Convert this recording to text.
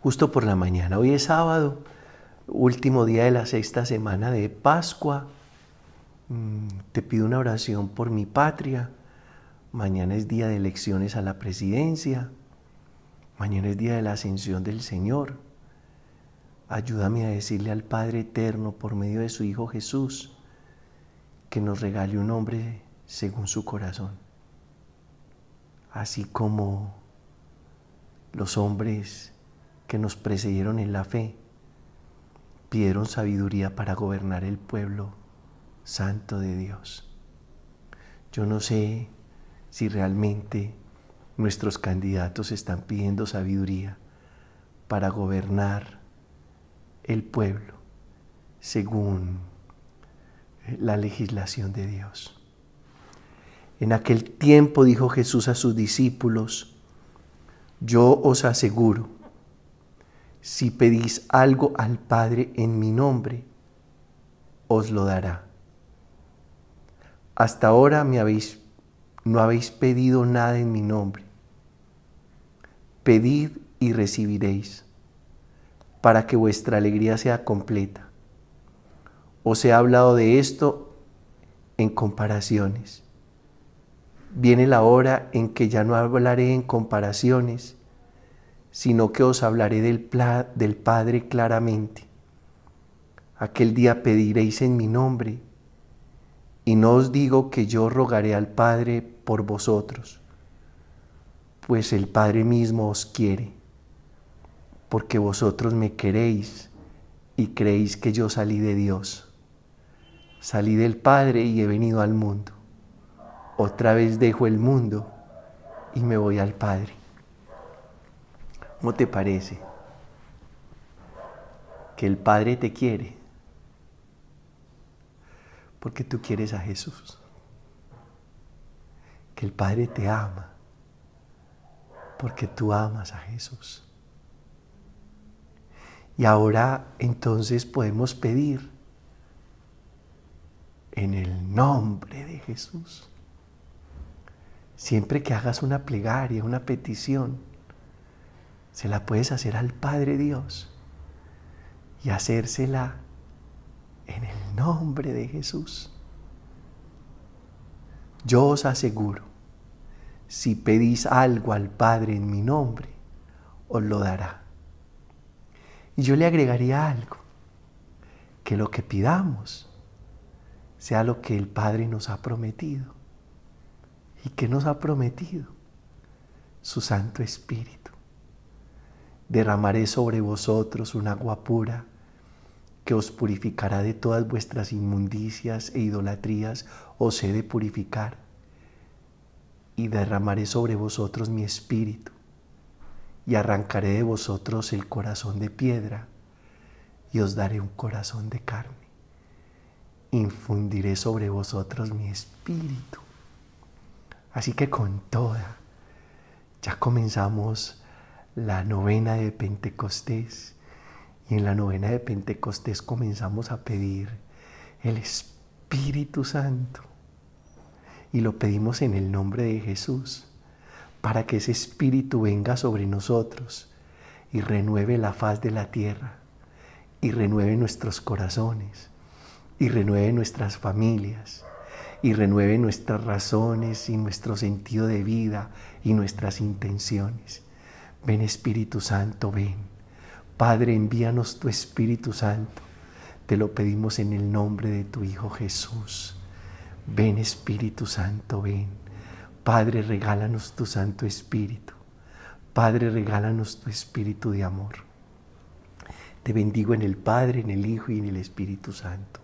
justo por la mañana. Hoy es sábado, último día de la sexta semana de Pascua. Mm, te pido una oración por mi patria. Mañana es día de elecciones a la presidencia. Mañana es día de la ascensión del Señor. Ayúdame a decirle al Padre Eterno por medio de su Hijo Jesús que nos regale un hombre según su corazón. Así como los hombres que nos precedieron en la fe, pidieron sabiduría para gobernar el pueblo santo de Dios. Yo no sé si realmente nuestros candidatos están pidiendo sabiduría para gobernar el pueblo según la legislación de Dios. En aquel tiempo dijo Jesús a sus discípulos, yo os aseguro si pedís algo al Padre en mi nombre, os lo dará. Hasta ahora me habéis, no habéis pedido nada en mi nombre. Pedid y recibiréis, para que vuestra alegría sea completa. Os he hablado de esto en comparaciones. Viene la hora en que ya no hablaré en comparaciones, sino que os hablaré del, del Padre claramente. Aquel día pediréis en mi nombre, y no os digo que yo rogaré al Padre por vosotros, pues el Padre mismo os quiere, porque vosotros me queréis y creéis que yo salí de Dios. Salí del Padre y he venido al mundo. Otra vez dejo el mundo y me voy al Padre. ¿Cómo te parece? Que el Padre te quiere. Porque tú quieres a Jesús. Que el Padre te ama. Porque tú amas a Jesús. Y ahora entonces podemos pedir en el nombre de Jesús. Siempre que hagas una plegaria, una petición, se la puedes hacer al Padre Dios y hacérsela en el nombre de Jesús. Yo os aseguro, si pedís algo al Padre en mi nombre, os lo dará. Y yo le agregaría algo, que lo que pidamos sea lo que el Padre nos ha prometido. ¿Y que nos ha prometido? Su Santo Espíritu derramaré sobre vosotros un agua pura que os purificará de todas vuestras inmundicias e idolatrías, os he de purificar, y derramaré sobre vosotros mi espíritu, y arrancaré de vosotros el corazón de piedra, y os daré un corazón de carne. Infundiré sobre vosotros mi espíritu. Así que con toda, ya comenzamos la novena de Pentecostés. Y en la novena de Pentecostés comenzamos a pedir el Espíritu Santo. Y lo pedimos en el nombre de Jesús, para que ese Espíritu venga sobre nosotros y renueve la faz de la tierra, y renueve nuestros corazones, y renueve nuestras familias, y renueve nuestras razones y nuestro sentido de vida y nuestras intenciones Ven Espíritu Santo, ven. Padre, envíanos tu Espíritu Santo. Te lo pedimos en el nombre de tu Hijo Jesús. Ven Espíritu Santo, ven. Padre, regálanos tu Santo Espíritu. Padre, regálanos tu Espíritu de amor. Te bendigo en el Padre, en el Hijo y en el Espíritu Santo